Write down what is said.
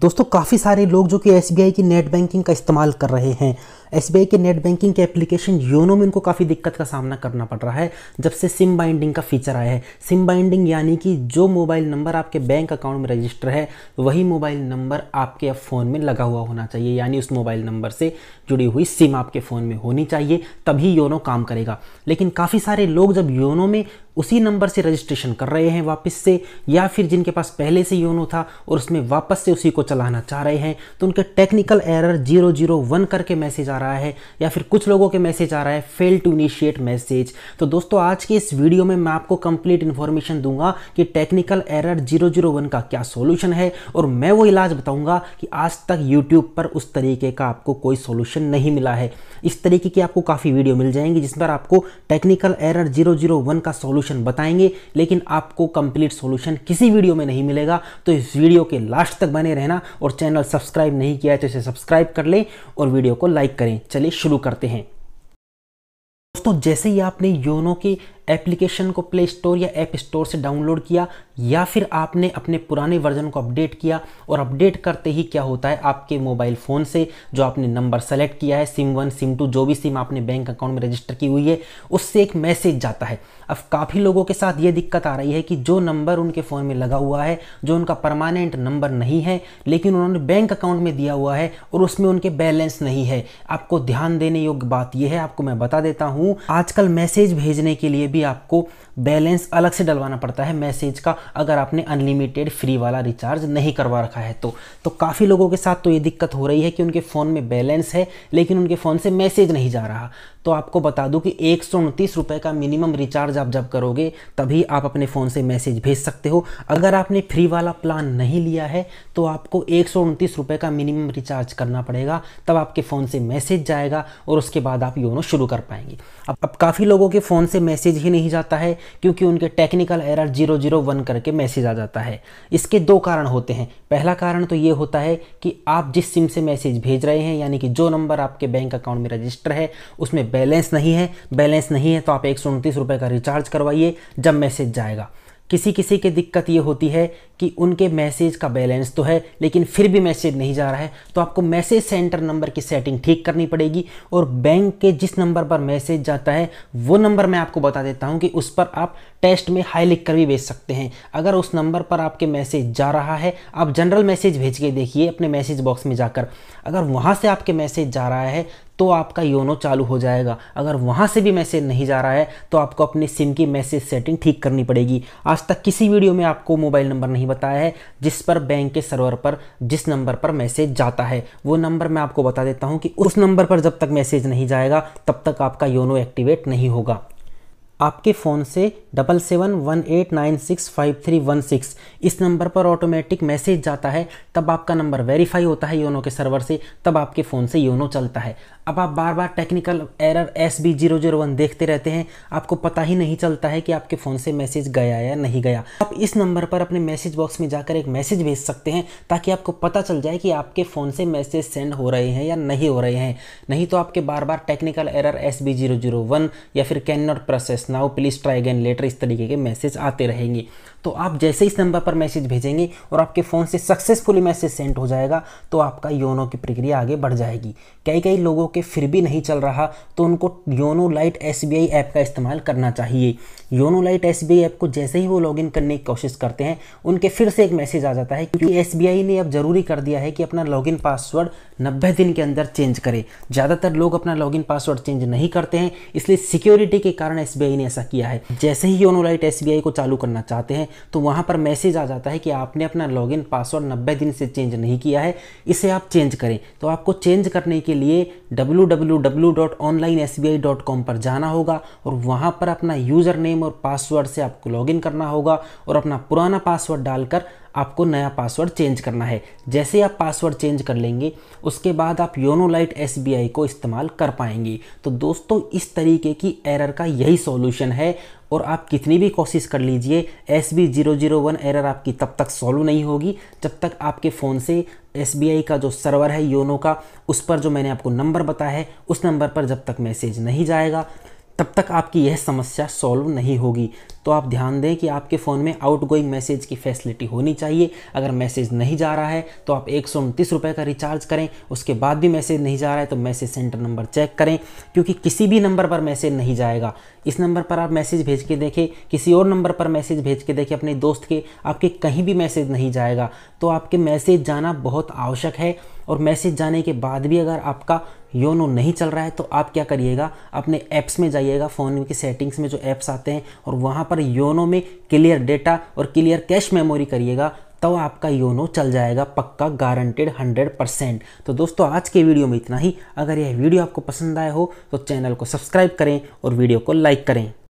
दोस्तों काफ़ी सारे लोग जो कि एस की नेट बैंकिंग का इस्तेमाल कर रहे हैं एस के नेट बैंकिंग के एप्लीकेशन योनो में उनको काफ़ी दिक्कत का सामना करना पड़ रहा है जब से सिम बाइंडिंग का फीचर आया है सिम बाइंडिंग यानी कि जो मोबाइल नंबर आपके बैंक अकाउंट में रजिस्टर है वही मोबाइल नंबर आपके फ़ोन में लगा हुआ होना चाहिए यानी उस मोबाइल नंबर से जुड़ी हुई सिम आपके फ़ोन में होनी चाहिए तभी योनो काम करेगा लेकिन काफ़ी सारे लोग जब योनो में उसी नंबर से रजिस्ट्रेशन कर रहे हैं वापस से या फिर जिनके पास पहले से योनो था और उसमें वापस से उसी को चलाना चाह रहे हैं तो उनके technical error zero zero one करके मैसेज आ रहा है या फिर कुछ लोगों के मैसेज आ रहा है फेल टू इनिशिएट मैसेज तो दोस्तों आज के इस वीडियो में मैं आपको कंप्लीट इन्फॉर्मेशन दूंगा कि technical error zero zero one का क्या सोल्यूशन है और मैं वो इलाज बताऊंगा कि आज तक यूट्यूब पर उस तरीके का आपको कोई सोल्यूशन नहीं मिला है इस तरीके की आपको काफ़ी वीडियो मिल जाएंगी जिस पर आपको technical error zero zero one का सोल्यूशन बताएंगे लेकिन आपको कंप्लीट सोल्यूशन किसी वीडियो में नहीं मिलेगा तो इस वीडियो के लास्ट तक बने रहना और चैनल सब्सक्राइब नहीं किया है तो इसे सब्सक्राइब कर लें और वीडियो को लाइक करें करें चलिए शुरू करते हैं दोस्तों जैसे ही आपने योनो के एप्लीकेशन को प्ले स्टोर या ऐप स्टोर से डाउनलोड किया या फिर आपने अपने पुराने वर्जन को अपडेट किया और अपडेट करते ही क्या होता है आपके मोबाइल फ़ोन से जो आपने नंबर सेलेक्ट किया है सिम वन सिम टू जो भी सिम आपने बैंक अकाउंट में रजिस्टर की हुई है उससे एक मैसेज जाता है अब काफ़ी लोगों के साथ ये दिक्कत आ रही है कि जो नंबर उनके फ़ोन में लगा हुआ है जो उनका परमानेंट नंबर नहीं है लेकिन उन्होंने बैंक अकाउंट में दिया हुआ है और उसमें उनके बैलेंस नहीं है आपको ध्यान देने योग्य बात यह है आपको मैं बता देता हूँ आजकल मैसेज भेजने के लिए भी भी आपको बैलेंस अलग से डलवाना पड़ता है मैसेज का अगर आपने अनलिमिटेड फ्री वाला रिचार्ज नहीं करवा रखा है तो तो काफ़ी लोगों के साथ तो ये दिक्कत हो रही है कि उनके फ़ोन में बैलेंस है लेकिन उनके फ़ोन से मैसेज नहीं जा रहा तो आपको बता दूं कि एक रुपए का मिनिमम रिचार्ज आप जब करोगे तभी आप अपने फ़ोन से मैसेज भेज सकते हो अगर आपने फ्री वाला प्लान नहीं लिया है तो आपको एक रुपए का मिनिमम रिचार्ज करना पड़ेगा तब आपके फ़ोन से मैसेज जाएगा और उसके बाद आप योनो शुरू कर पाएंगे अब अब काफ़ी लोगों के फ़ोन से मैसेज ही नहीं जाता है क्योंकि उनके technical error zero zero one करके मैसेज आ जाता है इसके दो कारण होते हैं पहला कारण तो ये होता है कि आप जिस सिम से मैसेज भेज रहे हैं यानी कि जो नंबर आपके बैंक अकाउंट में रजिस्टर है उसमें बैलेंस नहीं है बैलेंस नहीं है तो आप एक सौ उनतीस रुपये का रिचार्ज करवाइए जब मैसेज जाएगा किसी किसी की दिक्कत ये होती है कि उनके मैसेज का बैलेंस तो है लेकिन फिर भी मैसेज नहीं जा रहा है तो आपको मैसेज सेंटर नंबर की सेटिंग ठीक करनी पड़ेगी और बैंक के जिस नंबर पर मैसेज जाता है वो नंबर मैं आपको बता देता हूँ कि उस पर आप टेस्ट में हाई लिख कर भी भेज सकते हैं अगर उस नंबर पर आपके मैसेज जा रहा है आप जनरल मैसेज भेज के देखिए अपने मैसेज बॉक्स में जाकर अगर वहाँ से आपके मैसेज जा रहा है तो आपका योनो चालू हो जाएगा अगर वहाँ से भी मैसेज नहीं जा रहा है तो आपको अपने सिम की मैसेज सेटिंग ठीक करनी पड़ेगी आज तक किसी वीडियो में आपको मोबाइल नंबर नहीं बताया है जिस पर बैंक के सर्वर पर जिस नंबर पर मैसेज जाता है वो नंबर मैं आपको बता देता हूँ कि उस नंबर पर जब तक मैसेज नहीं जाएगा तब तक आपका योनो एक्टिवेट नहीं होगा आपके फ़ोन से double seven one eight nine six five three one six इस नंबर पर ऑटोमेटिक मैसेज जाता है तब आपका नंबर वेरीफाई होता है योनो के सर्वर से तब आपके फ़ोन से योनो चलता है अब आप बार बार technical error S B zero zero one देखते रहते हैं आपको पता ही नहीं चलता है कि आपके फ़ोन से मैसेज गया या नहीं गया आप इस नंबर पर अपने मैसेज बॉक्स में जाकर एक मैसेज भेज सकते हैं ताकि आपको पता चल जाए कि आपके फ़ोन से मैसेज सेंड हो रहे हैं या नहीं हो रहे हैं नहीं तो आपके बार बार technical error S B zero zero one या फिर can not process now please try again later later इस तरीके के मैसेज आते रहेंगे तो आप जैसे इस नंबर पर मैसेज भेजेंगे और आपके फ़ोन से सक्सेसफुली मैसेज सेंड हो जाएगा तो आपका योनो की प्रक्रिया आगे बढ़ जाएगी कई कई लोगों के फिर भी नहीं चल रहा तो उनको योनो लाइट एस ऐप का इस्तेमाल करना चाहिए योनो लाइट एस ऐप को जैसे ही वो लॉगिन करने की कोशिश करते हैं उनके फिर से एक मैसेज आ जाता है क्योंकि एस ने अब ज़रूरी कर दिया है कि अपना लॉगिन पासवर्ड नब्बे दिन के अंदर चेंज करें ज़्यादातर लोग अपना लॉगिन पासवर्ड चेंज नहीं करते हैं इसलिए सिक्योरिटी के कारण एस ने ऐसा किया है जैसे ही योनो लाइट एस को चालू करना चाहते हैं तो वहाँ पर मैसेज आ जाता है कि आपने अपना लॉगिन पासवर्ड नब्बे दिन से चेंज नहीं किया है इसे आप चेंज करें तो आपको चेंज करने के लिए डब्ल्यू पर जाना होगा और वहाँ पर अपना यूज़र नेम और पासवर्ड से आपको लॉगिन करना होगा और अपना पुराना पासवर्ड डालकर आपको नया पासवर्ड चेंज करना है जैसे आप पासवर्ड चेंज कर लेंगे उसके बाद आप योनो लाइट एस को इस्तेमाल कर पाएंगे तो दोस्तों इस तरीके की एरर का यही सॉल्यूशन है और आप कितनी भी कोशिश कर लीजिए S B zero zero one error आपकी तब तक सॉल्व नहीं होगी जब तक आपके फ़ोन से एस बी आई का जो सर्वर है योनो का उस पर जो मैंने आपको नंबर बताया है उस नंबर पर जब तक मैसेज नहीं जाएगा तब तक आपकी यह समस्या सॉल्व नहीं होगी तो आप ध्यान दें कि आपके फ़ोन में आउटगोइंग मैसेज की फैसिलिटी होनी चाहिए अगर मैसेज नहीं जा रहा है तो आप एक रुपए का रिचार्ज करें उसके बाद भी मैसेज नहीं जा रहा है तो मैसेज सेंटर नंबर चेक करें क्योंकि किसी भी नंबर पर मैसेज नहीं जाएगा इस नंबर पर आप मैसेज भेज के देखें किसी और नंबर पर मैसेज भेज के देखें अपने दोस्त के आपके कहीं भी मैसेज नहीं जाएगा तो आपके मैसेज जाना बहुत आवश्यक है और मैसेज जाने के बाद भी अगर आपका योनो नहीं चल रहा है तो आप क्या करिएगा अपने ऐप्स में जाइएगा फ़ोन की सेटिंग्स में जो ऐप्स आते हैं और वहाँ पर योनो में क्लियर डेटा और क्लियर कैश मेमोरी करिएगा तो आपका योनो चल जाएगा पक्का गारंटेड 100 परसेंट तो दोस्तों आज के वीडियो में इतना ही अगर यह वीडियो आपको पसंद आया हो तो चैनल को सब्सक्राइब करें और वीडियो को लाइक करें